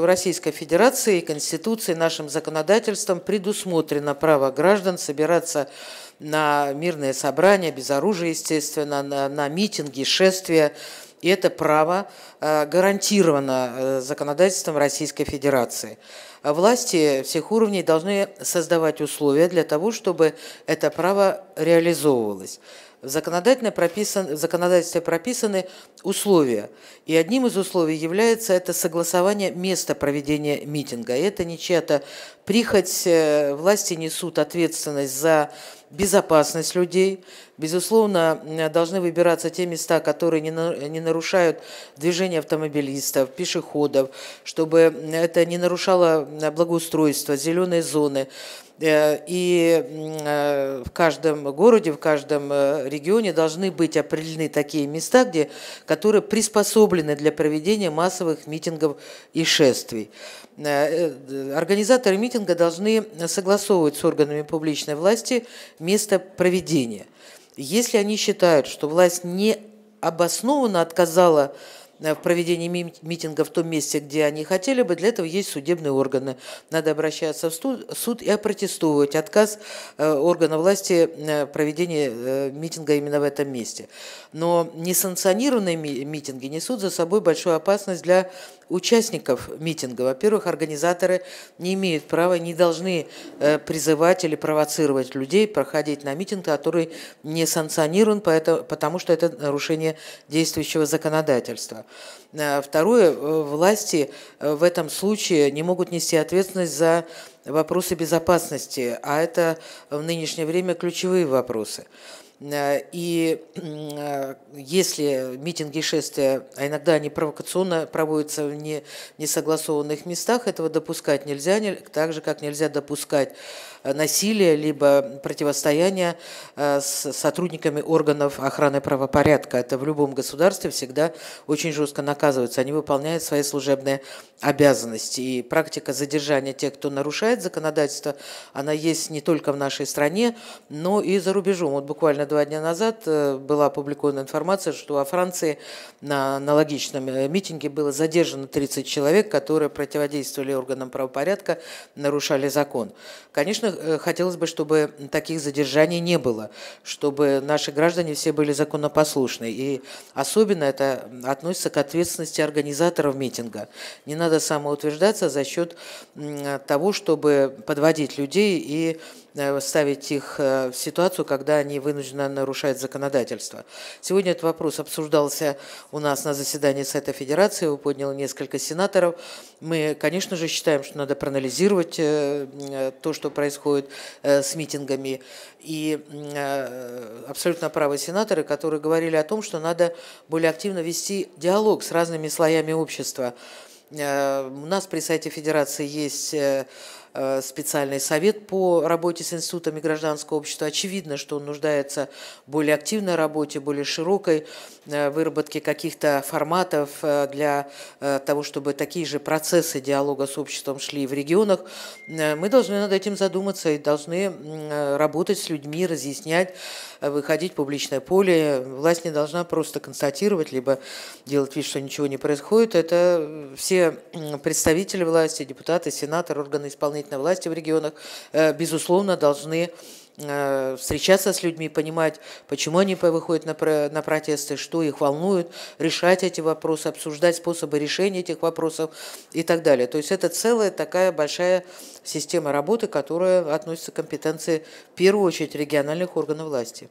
В Российской Федерации Конституцией, нашим законодательством предусмотрено право граждан собираться на мирные собрания, без оружия, естественно, на, на митинги, шествия. И это право э, гарантировано э, законодательством Российской Федерации. Власти всех уровней должны создавать условия для того, чтобы это право реализовывалось. В, законодательно прописан, в законодательстве прописаны условия. И одним из условий является это согласование места проведения митинга. И это не чья-то прихоть. Э, власти несут ответственность за безопасность людей, Безусловно, э, должны выбираться те места, которые не нарушают движение автомобилистов, пешеходов, чтобы это не нарушало э, благоустройство, зеленые зоны. Э, и в каждом городе, в каждом регионе должны быть определены такие места, где, которые приспособлены для проведения массовых митингов и шествий. Организаторы митинга должны согласовывать с органами публичной власти место проведения. Если они считают, что власть необоснованно отказала Э, в проведении митинга в том месте, где они хотели бы. Для этого есть судебные органы. Надо обращаться в суд и опротестовывать отказ э, органа власти э, проведения митинга именно в этом месте. Но несанкционированные митинги несут за собой большую опасность для участников митинга. Во-первых, организаторы не имеют права, не должны призывать или провоцировать людей проходить на митинг, который не санкционирован, потому что это нарушение действующего законодательства. Э, второе, э, власти э, в этом случае не могут нести ответственность за вопросы безопасности, а это в нынешнее время ключевые вопросы. Э, и э, если митинги и шествия, а иногда они провокационно проводятся в не, несогласованных местах, этого допускать нельзя, так же, как нельзя допускать э, насилие, либо противостояние с сотрудниками органов охраны правопорядка. Это в любом государстве всегда очень жестко наказывается. Они выполняют свои служебные обязанности. И практика задержания тех, кто нарушает законодательство, она есть не только в нашей стране, но и за рубежом. Вот буквально два дня назад э, была опубликована информация, что во Франции на аналогичном э, митинге было задержано 30 человек, которые противодействовали органам правопорядка, нарушали закон. Конечно, э, хотелось бы, чтобы таких задержаний не было, чтобы наши граждане все были законопослушны. И особенно это относится к ответственности организаторов митинга. Не надо самоутверждаться за счет того, чтобы подводить людей и ставить их в ситуацию, когда они вынуждены должна нарушать законодательство. Сегодня этот вопрос обсуждался у нас на заседании Совета Федерации, его подняло несколько сенаторов. Мы, конечно же, считаем, что надо проанализировать э, то, что происходит э, с митингами. И э, абсолютно правы сенаторы, которые говорили о том, что надо более активно вести диалог с разными слоями общества. У нас при сайте Федерации есть Э, специальный совет по работе с институтами гражданского общества. Очевидно, что он нуждается в более активной работе, более широкой э, выработке каких-то форматов э, для того, чтобы такие же процессы диалога с обществом шли в регионах. Мы должны над этим задуматься и должны работать с людьми, разъяснять, выходить в публичное поле. Власть не должна просто констатировать, либо делать вид, что ничего не происходит. Это все представители власти, депутаты, сенаторы, органы исполнительной исполнительной власти в регионах, э, безусловно, должны э, встречаться с людьми, понимать, почему они выходят на, на протесты, что их волнует, решать эти вопросы, обсуждать способы решения этих вопросов и так далее. То есть это целая такая большая система работы, которая относится к компетенции в первую очередь региональных органов власти.